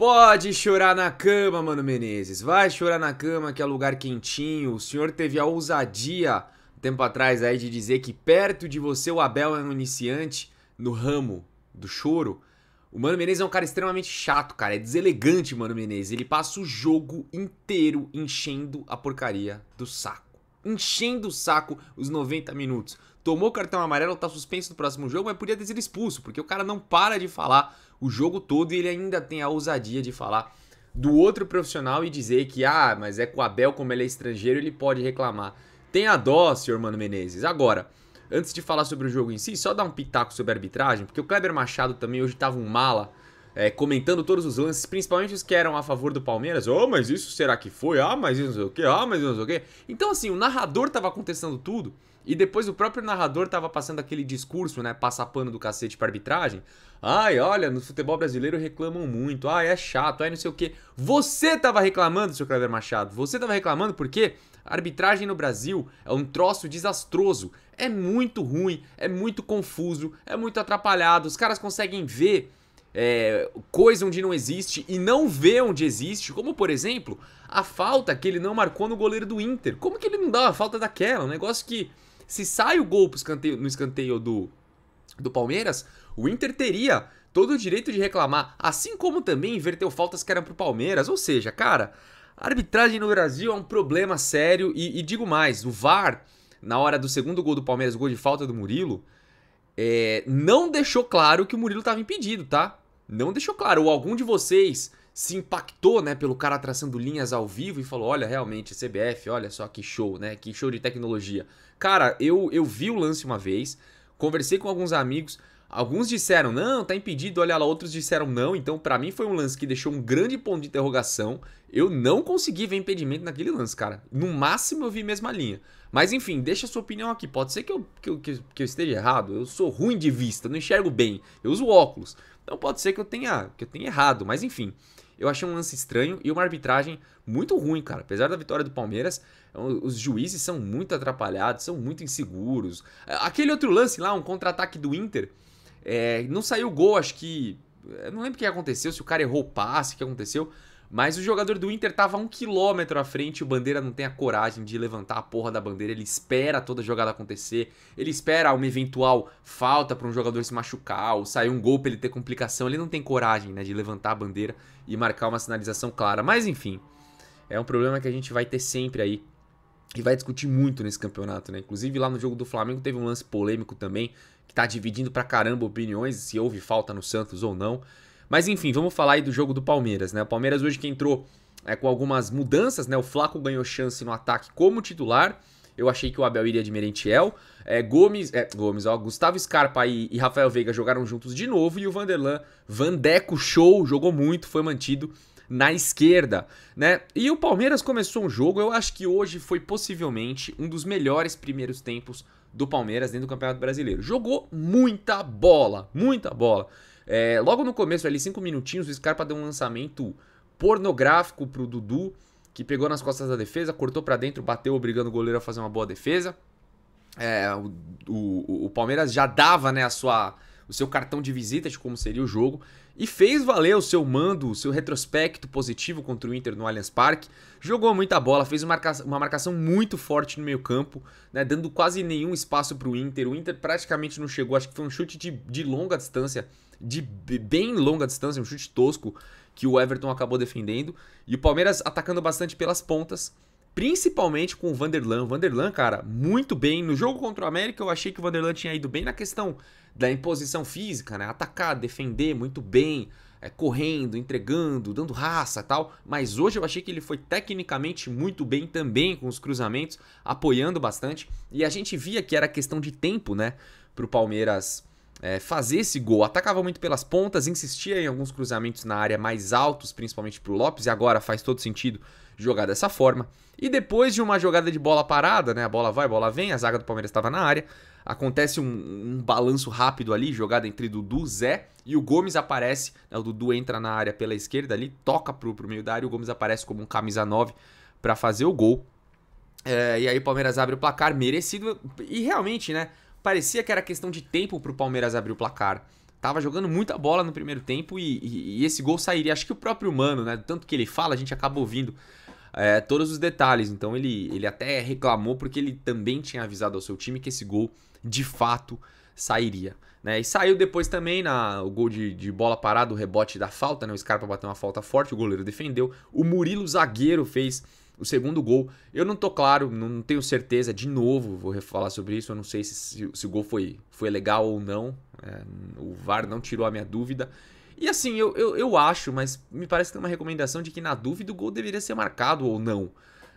Pode chorar na cama, mano Menezes. Vai chorar na cama, que é lugar quentinho. O senhor teve a ousadia, tempo atrás, aí, de dizer que perto de você o Abel é um iniciante no ramo do choro. O Mano Menezes é um cara extremamente chato, cara. É deselegante, Mano Menezes. Ele passa o jogo inteiro enchendo a porcaria do saco enchendo o saco os 90 minutos. Tomou cartão amarelo, tá suspenso no próximo jogo, mas podia ter sido expulso, porque o cara não para de falar o jogo todo e ele ainda tem a ousadia de falar do outro profissional e dizer que, ah, mas é com o Abel, como ele é estrangeiro, ele pode reclamar. Tenha dó, senhor Mano Menezes. Agora, antes de falar sobre o jogo em si, só dar um pitaco sobre a arbitragem, porque o Kleber Machado também hoje tava um mala é, comentando todos os lances, principalmente os que eram a favor do Palmeiras. Oh, mas isso será que foi? Ah, mas isso não sei o quê. Ah, mas isso não sei o quê. Então, assim, o narrador tava contestando tudo. E depois o próprio narrador tava passando aquele discurso, né? Passa pano do cacete pra arbitragem. Ai, olha, no futebol brasileiro reclamam muito. Ai, é chato, ai não sei o quê. Você tava reclamando, seu Cleber Machado. Você tava reclamando porque a arbitragem no Brasil é um troço desastroso. É muito ruim, é muito confuso, é muito atrapalhado. Os caras conseguem ver é, coisa onde não existe e não vê onde existe, como por exemplo a falta que ele não marcou no goleiro do Inter. Como que ele não dá uma falta daquela? Um negócio que se sai o gol pro escanteio, no escanteio do, do Palmeiras, o Inter teria todo o direito de reclamar, assim como também inverteu faltas que eram pro Palmeiras. Ou seja, cara, a arbitragem no Brasil é um problema sério e, e digo mais, o VAR, na hora do segundo gol do Palmeiras, gol de falta do Murilo. É, não deixou claro que o Murilo estava impedido, tá? não deixou claro, ou algum de vocês se impactou, né, pelo cara traçando linhas ao vivo e falou: olha, realmente, CBF, olha só que show, né? Que show de tecnologia. Cara, eu, eu vi o lance uma vez, conversei com alguns amigos. Alguns disseram não, tá impedido, olha lá, outros disseram não. Então, para mim foi um lance que deixou um grande ponto de interrogação. Eu não consegui ver impedimento naquele lance, cara. No máximo eu vi mesma linha. Mas enfim, deixa a sua opinião aqui. Pode ser que eu, que eu, que eu esteja errado. Eu sou ruim de vista, não enxergo bem. Eu uso óculos. Então pode ser que eu tenha, que eu tenha errado, mas enfim. Eu achei um lance estranho e uma arbitragem muito ruim, cara. Apesar da vitória do Palmeiras, os juízes são muito atrapalhados, são muito inseguros. É, aquele outro lance lá, um contra-ataque do Inter, é, não saiu gol, acho que. Eu é, não lembro o que aconteceu, se o cara errou o passe, o que aconteceu. Mas o jogador do Inter tava um quilômetro à frente, o Bandeira não tem a coragem de levantar a porra da bandeira, ele espera toda a jogada acontecer, ele espera uma eventual falta para um jogador se machucar, ou sair um gol pra ele ter complicação, ele não tem coragem, né, de levantar a bandeira e marcar uma sinalização clara. Mas enfim, é um problema que a gente vai ter sempre aí e vai discutir muito nesse campeonato, né? Inclusive lá no jogo do Flamengo teve um lance polêmico também, que tá dividindo pra caramba opiniões, se houve falta no Santos ou não. Mas enfim, vamos falar aí do jogo do Palmeiras, né? O Palmeiras hoje que entrou é, com algumas mudanças, né? O Flaco ganhou chance no ataque como titular. Eu achei que o Abel iria de Merentiel. É, Gomes, é, Gomes, ó, Gustavo Scarpa e, e, Rafael Veiga jogaram juntos de novo. E o Vanderlan, Vandeco, show, jogou muito, foi mantido na esquerda, né? E o Palmeiras começou um jogo, eu acho que hoje foi possivelmente um dos melhores primeiros tempos do Palmeiras dentro do Campeonato Brasileiro. Jogou muita bola, muita bola. É, logo no começo, ali, cinco minutinhos, o Scarpa deu um lançamento pornográfico pro Dudu, que pegou nas costas da defesa, cortou para dentro, bateu, obrigando o goleiro a fazer uma boa defesa. É, o, o, o, Palmeiras já dava né, a sua, o seu cartão de visita de como seria o jogo e fez valer o seu mando, o seu retrospecto positivo contra o Inter no Allianz Parque. Jogou muita bola, fez uma marcação, uma marcação muito forte no meio campo, né, dando quase nenhum espaço para o Inter. O Inter praticamente não chegou, acho que foi um chute de, de longa distância, de bem longa distância, um chute tosco que o Everton acabou defendendo. E o Palmeiras atacando bastante pelas pontas principalmente com o Vanderlan. O Vanderlan, cara, muito bem. No jogo contra o América, eu achei que o Vanderlan tinha ido bem na questão da imposição física, né? Atacar, defender muito bem, é, correndo, entregando, dando raça tal. Mas hoje eu achei que ele foi tecnicamente muito bem também com os cruzamentos, apoiando bastante. E a gente via que era questão de tempo, né? Pro Palmeiras. É, fazer esse gol. Atacava muito pelas pontas, insistia em alguns cruzamentos na área mais altos, principalmente pro Lopes, e agora faz todo sentido jogar dessa forma. E depois de uma jogada de bola parada, né? A bola vai, a bola vem, a zaga do Palmeiras estava na área. Acontece um, um, balanço rápido ali, jogada entre Dudu, Zé e o Gomes aparece. Né, o Dudu entra na área pela esquerda ali, toca pro, pro meio da área. E o Gomes aparece como um camisa 9 para fazer o gol. É, e aí o Palmeiras abre o placar merecido. E realmente, né? Parecia que era questão de tempo pro Palmeiras abrir o placar. Tava jogando muita bola no primeiro tempo e, e, e esse gol sairia. Acho que o próprio Mano, né? Tanto que ele fala, a gente acaba ouvindo é, todos os detalhes. Então ele, ele até reclamou porque ele também tinha avisado ao seu time que esse gol de fato sairia. Né? E saiu depois também na, o gol de, de bola parada, o rebote da falta, né? o Scarpa bateu uma falta forte, o goleiro defendeu. O Murilo zagueiro fez o segundo gol. Eu não tô claro, não tenho certeza, de novo, vou falar sobre isso. Eu não sei se, se, se o gol foi, foi legal ou não. É, o VAR não tirou a minha dúvida. E assim, eu, eu, eu acho, mas me parece que tem uma recomendação de que na dúvida o gol deveria ser marcado ou não.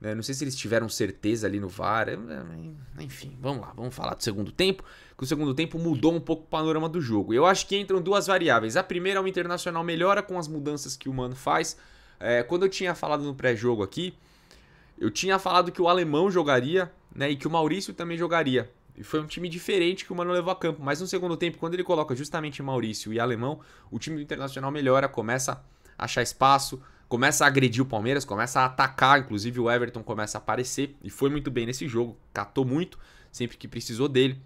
Né? Não sei se eles tiveram certeza ali no VAR. É, é, enfim, vamos lá, vamos falar do segundo tempo. Que o segundo tempo mudou um pouco o panorama do jogo. Eu acho que entram duas variáveis. A primeira é o Internacional melhora com as mudanças que o Mano faz. É, quando eu tinha falado no pré-jogo aqui, eu tinha falado que o alemão jogaria né, e que o Maurício também jogaria. E foi um time diferente que o Mano levou a campo. Mas no segundo tempo, quando ele coloca justamente Maurício e Alemão, o time do Internacional melhora, começa a achar espaço, começa a agredir o Palmeiras, começa a atacar. Inclusive o Everton começa a aparecer e foi muito bem nesse jogo, catou muito sempre que precisou dele.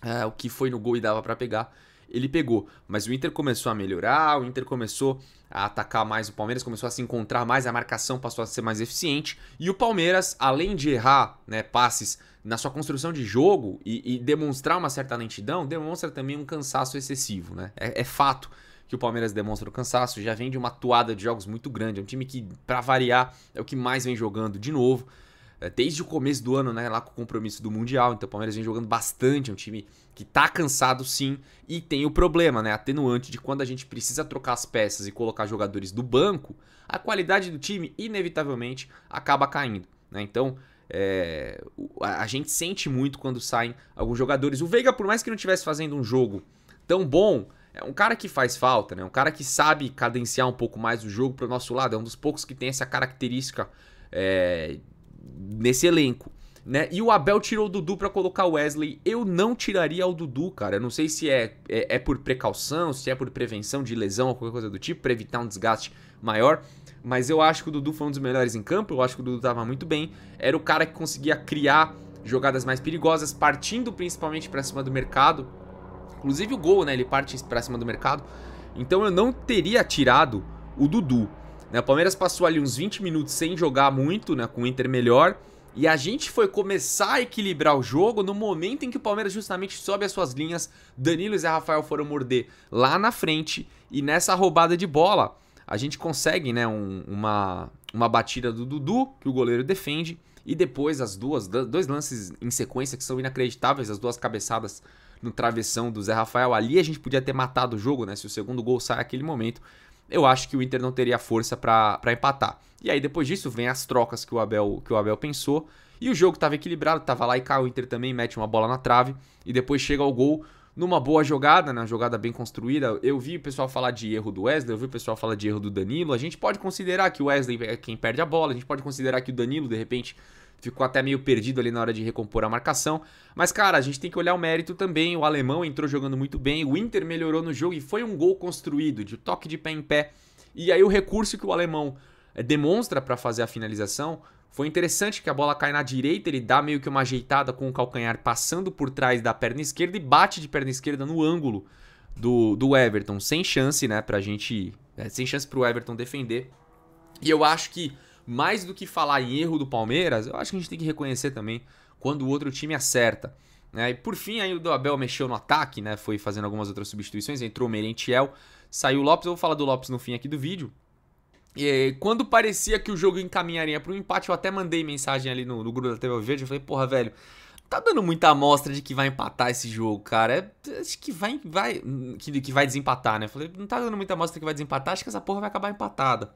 É, o que foi no gol e dava para pegar ele pegou. Mas o Inter começou a melhorar, o Inter começou a atacar mais o Palmeiras, começou a se encontrar mais, a marcação passou a ser mais eficiente. E o Palmeiras, além de errar né, passes na sua construção de jogo e, e demonstrar uma certa lentidão, demonstra também um cansaço excessivo. Né? é, é fato que o Palmeiras demonstra o cansaço, já vem de uma toada de jogos muito grande, é um time que, para variar, é o que mais vem jogando de novo. É, desde o começo do ano, né, lá com o compromisso do Mundial. Então o Palmeiras vem jogando bastante, é um time que tá cansado sim e tem o problema, né, atenuante de quando a gente precisa trocar as peças e colocar jogadores do banco, a qualidade do time inevitavelmente acaba caindo, né? Então, é, a gente sente muito quando saem alguns jogadores. O Veiga, por mais que não estivesse fazendo um jogo tão bom, é um cara que faz falta, né? Um cara que sabe cadenciar um pouco mais o jogo para o nosso lado. É um dos poucos que tem essa característica é, nesse elenco. Né? E o Abel tirou o Dudu para colocar o Wesley. Eu não tiraria o Dudu, cara. Eu não sei se é, é, é, por precaução, se é por prevenção de lesão ou qualquer coisa do tipo, para evitar um desgaste maior. Mas eu acho que o Dudu foi um dos melhores em campo. Eu acho que o Dudu tava muito bem. Era o cara que conseguia criar jogadas mais perigosas, partindo principalmente para cima do mercado. Inclusive o gol, né? Ele parte para cima do mercado. Então eu não teria tirado o Dudu. Né? O Palmeiras passou ali uns 20 minutos sem jogar muito, né? com o Inter melhor. E a gente foi começar a equilibrar o jogo no momento em que o Palmeiras justamente sobe as suas linhas. Danilo e Zé Rafael foram morder lá na frente. E nessa roubada de bola, a gente consegue né, um, uma, uma batida do Dudu, que o goleiro defende. E depois as duas, dois lances em sequência que são inacreditáveis, as duas cabeçadas no travessão do Zé Rafael. Ali a gente podia ter matado o jogo, né? Se o segundo gol sai naquele momento eu acho que o Inter não teria força para empatar. E aí depois disso vem as trocas que o Abel, que o Abel pensou. E o jogo estava equilibrado, estava lá e cai. O Inter também mete uma bola na trave e depois chega ao gol numa boa jogada, né? Uma jogada bem construída. Eu vi o pessoal falar de erro do Wesley, eu vi o pessoal falar de erro do Danilo. A gente pode considerar que o Wesley é quem perde a bola, a gente pode considerar que o Danilo, de repente, ficou até meio perdido ali na hora de recompor a marcação. Mas, cara, a gente tem que olhar o mérito também. O alemão entrou jogando muito bem, o Inter melhorou no jogo e foi um gol construído, de toque de pé em pé. E aí o recurso que o alemão eh, demonstra para fazer a finalização foi interessante que a bola cai na direita, ele dá meio que uma ajeitada com o calcanhar passando por trás da perna esquerda e bate de perna esquerda no ângulo do, do Everton, sem chance, né, pra gente. É, sem chance pro Everton defender. E eu acho que mais do que falar em erro do Palmeiras, eu acho que a gente tem que reconhecer também quando o outro time acerta. Né? E por fim, aí o Abel mexeu no ataque, né? Foi fazendo algumas outras substituições, entrou o Merentiel, saiu o Lopes, eu vou falar do Lopes no fim aqui do vídeo. E quando parecia que o jogo encaminharia para um empate, eu até mandei mensagem ali no, no grupo da TV Verde, eu falei, porra, velho, tá dando muita amostra de que vai empatar esse jogo, cara. É, acho que vai, vai que, que vai desempatar, né? Falei, não tá dando muita amostra que vai desempatar, acho que essa porra vai acabar empatada.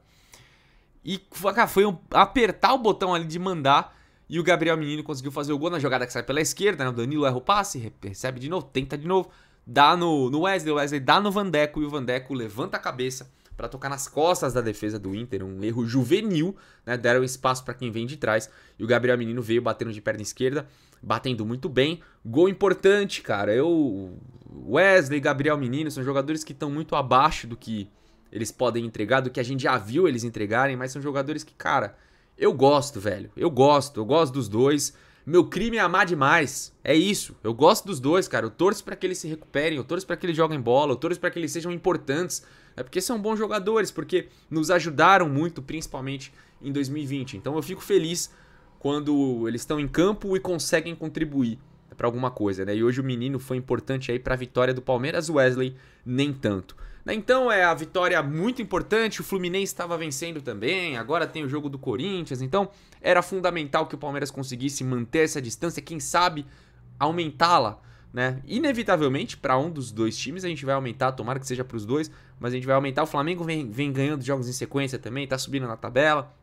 E cara, foi um, apertar o botão ali de mandar. E o Gabriel Menino conseguiu fazer o gol na jogada que sai pela esquerda. Né? O Danilo erra o passe, recebe de novo, tenta de novo. Dá no, no Wesley, o Wesley dá no Vandeco. E o Vandeco levanta a cabeça para tocar nas costas da defesa do Inter. Um erro juvenil, né? Deram espaço para quem vem de trás. E o Gabriel Menino veio batendo de perna esquerda, batendo muito bem. Gol importante, cara. Eu, Wesley, Gabriel Menino são jogadores que estão muito abaixo do que eles podem entregar, do que a gente já viu eles entregarem, mas são jogadores que, cara, eu gosto, velho. Eu gosto, eu gosto dos dois. Meu crime é amar demais. É isso. Eu gosto dos dois, cara. Eu torço para que eles se recuperem, eu torço para que eles joguem bola, eu torço para que eles sejam importantes. É porque são bons jogadores, porque nos ajudaram muito, principalmente em 2020. Então eu fico feliz quando eles estão em campo e conseguem contribuir para alguma coisa, né? E hoje o menino foi importante aí para a vitória do Palmeiras, Wesley nem tanto. Né, então é a vitória muito importante, o Fluminense estava vencendo também, agora tem o jogo do Corinthians, então era fundamental que o Palmeiras conseguisse manter essa distância, quem sabe aumentá-la, né? Inevitavelmente, para um dos dois times, a gente vai aumentar, tomara que seja para os dois, mas a gente vai aumentar. O Flamengo vem, vem ganhando jogos em sequência também, está subindo na tabela,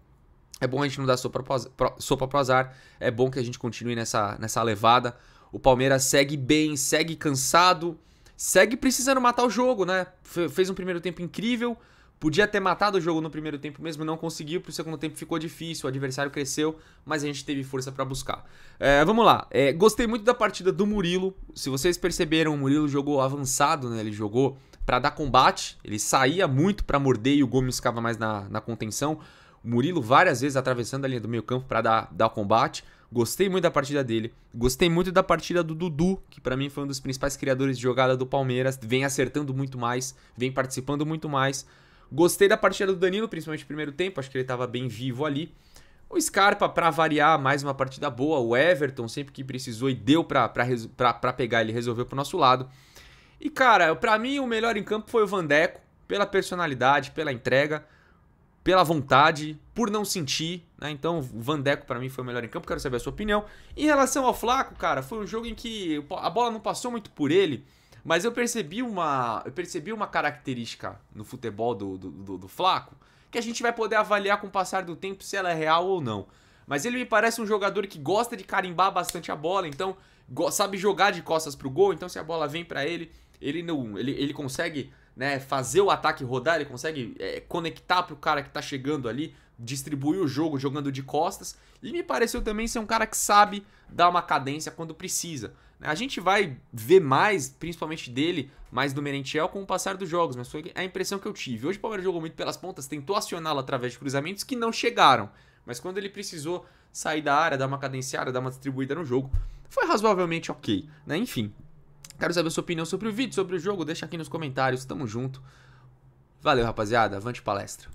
é bom a gente não dar sopa para o azar. É bom que a gente continue nessa, nessa levada. O Palmeiras segue bem, segue cansado, segue precisando matar o jogo, né? fez um primeiro tempo incrível, podia ter matado o jogo no primeiro tempo mesmo, não conseguiu, pro segundo tempo ficou difícil, o adversário cresceu, mas a gente teve força para buscar. É, vamos lá, é, gostei muito da partida do Murilo, se vocês perceberam, o Murilo jogou avançado, né? Ele jogou para dar combate, ele saía muito para morder e o Gomes ficava mais na, na contenção. O Murilo várias vezes atravessando a linha do meio campo para dar, dar combate. Gostei muito da partida dele. Gostei muito da partida do Dudu, que para mim foi um dos principais criadores de jogada do Palmeiras. Vem acertando muito mais, vem participando muito mais. Gostei da partida do Danilo, principalmente no primeiro tempo. Acho que ele estava bem vivo ali. O Scarpa, para variar, mais uma partida boa. O Everton, sempre que precisou e deu para pegar, ele resolveu pro nosso lado. E, cara, para mim o melhor em campo foi o Vandeco, pela personalidade, pela entrega pela vontade, por não sentir, né? Então, o Vandeco para mim foi o melhor em campo, quero saber a sua opinião. Em relação ao Flaco, cara, foi um jogo em que a bola não passou muito por ele, mas eu percebi uma, eu percebi uma característica no futebol do, do, do, do Flaco que a gente vai poder avaliar com o passar do tempo se ela é real ou não. Mas ele me parece um jogador que gosta de carimbar bastante a bola, então sabe jogar de costas pro gol, então se a bola vem para ele, ele não, ele, ele consegue né, fazer o ataque rodar, ele consegue é, conectar para o cara que está chegando ali, distribuir o jogo jogando de costas. E me pareceu também ser um cara que sabe dar uma cadência quando precisa. Né. A gente vai ver mais, principalmente dele, mais do Merentiel com o passar dos jogos, mas foi a impressão que eu tive. Hoje o Palmeiras jogou muito pelas pontas, tentou acioná-lo através de cruzamentos que não chegaram. Mas quando ele precisou sair da área, dar uma cadenciada, dar uma distribuída no jogo, foi razoavelmente ok. Né? Enfim, Quero saber a sua opinião sobre o vídeo, sobre o jogo, deixa aqui nos comentários. Tamo junto. Valeu, rapaziada. Avante palestra.